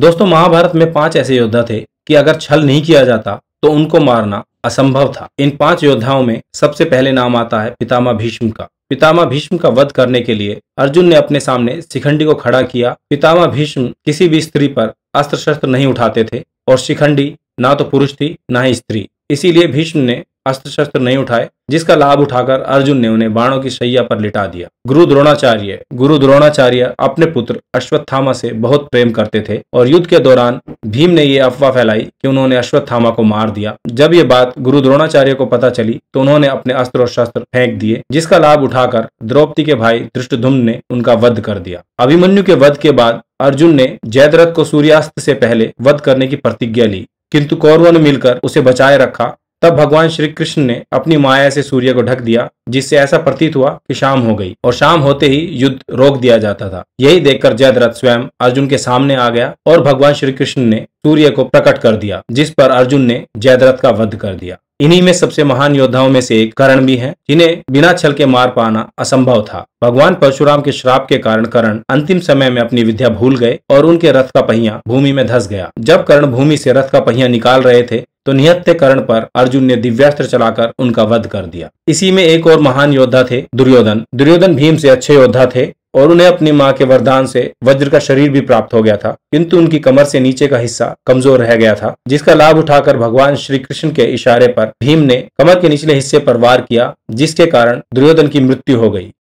दोस्तों महाभारत में पांच ऐसे योद्धा थे कि अगर छल नहीं किया जाता तो उनको मारना असंभव था इन पांच योद्धाओं में सबसे पहले नाम आता है पितामह भीष्म का पितामह भीष्म का वध करने के लिए अर्जुन ने अपने सामने शिखंडी को खड़ा किया पितामह भीष्म किसी भी स्त्री पर अस्त्र शस्त्र नहीं उठाते थे और शिखंडी ना तो पुरुष थी ना ही स्त्री इसीलिए भीष्म ने अस्त्र शस्त्र नहीं उठाए जिसका लाभ उठाकर अर्जुन ने उन्हें बाणों की सैया पर लिटा दिया गुरु द्रोणाचार्य गुरु द्रोणाचार्य अपने पुत्र अश्वत्थामा से बहुत प्रेम करते थे और युद्ध के दौरान भीम ने यह अफवाह फैलाई कि उन्होंने अश्वत्थामा को मार दिया जब ये बात गुरु द्रोणाचार्य को पता चली तो उन्होंने अपने अस्त्र और शस्त्र फेंक दिए जिसका लाभ उठाकर द्रौपदी के भाई धृष्टधुम्न ने उनका वध कर दिया अभिमन्यु के वध के बाद अर्जुन ने जयद्रथ को सूर्यास्त से पहले वध करने की प्रतिज्ञा ली किंतु कौरवों ने मिलकर उसे बचाए रखा तब भगवान श्री कृष्ण ने अपनी माया से सूर्य को ढक दिया जिससे ऐसा प्रतीत हुआ कि शाम हो गई और शाम होते ही युद्ध रोक दिया जाता था यही देखकर जयद्रथ स्वयं अर्जुन के सामने आ गया और भगवान श्री कृष्ण ने सूर्य को प्रकट कर दिया जिस पर अर्जुन ने जयद्रथ का वध कर दिया इन्हीं में सबसे महान योद्धाओं में से एक करण भी है जिन्हें बिना छल के मार पाना असंभव था भगवान परशुराम के श्राप के कारण करण अंतिम समय में अपनी विद्या भूल गए और उनके रथ का पहिया भूमि में धस गया जब करण भूमि से रथ का पहिया निकाल रहे थे तो निहत्य कर्ण पर अर्जुन ने दिव्यास्त्र चलाकर उनका वध कर दिया इसी में एक और महान योद्धा थे दुर्योधन दुर्योधन भीम से अच्छे योद्धा थे और उन्हें अपनी माँ के वरदान से वज्र का शरीर भी प्राप्त हो गया था किंतु उनकी कमर से नीचे का हिस्सा कमजोर रह गया था जिसका लाभ उठाकर भगवान श्री कृष्ण के इशारे पर भीम ने कमर के निचले हिस्से पर वार किया जिसके कारण दुर्योधन की मृत्यु हो गई